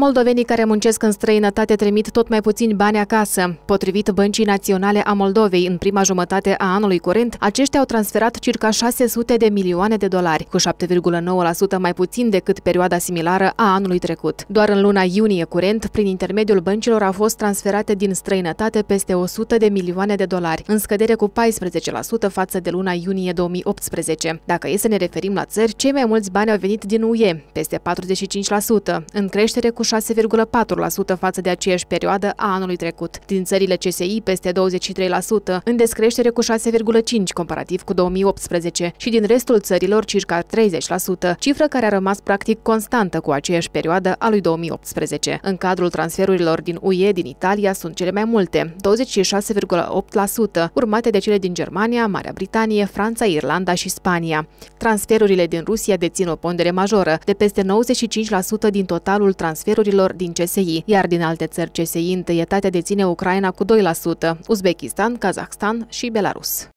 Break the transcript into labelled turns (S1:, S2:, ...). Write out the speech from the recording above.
S1: Moldovenii care muncesc în străinătate trimit tot mai puțini bani acasă. Potrivit Băncii Naționale a Moldovei, în prima jumătate a anului curent, aceștia au transferat circa 600 de milioane de dolari, cu 7,9% mai puțin decât perioada similară a anului trecut. Doar în luna iunie curent, prin intermediul băncilor au fost transferate din străinătate peste 100 de milioane de dolari, în scădere cu 14% față de luna iunie 2018. Dacă e să ne referim la țări, cei mai mulți bani au venit din UE, peste 45%, în creștere cu 6,4% față de aceeași perioadă a anului trecut. Din țările CSI, peste 23%, în descreștere cu 6,5% comparativ cu 2018 și din restul țărilor circa 30%, cifră care a rămas practic constantă cu aceeași perioadă a lui 2018. În cadrul transferurilor din UE din Italia sunt cele mai multe, 26,8%, urmate de cele din Germania, Marea Britanie, Franța, Irlanda și Spania. Transferurile din Rusia dețin o pondere majoră, de peste 95% din totalul transferurilor cadrurilor din CSI, iar din alte țări CSI întâietatea deține Ucraina cu 2%, Uzbekistan, Kazakhstan și Belarus.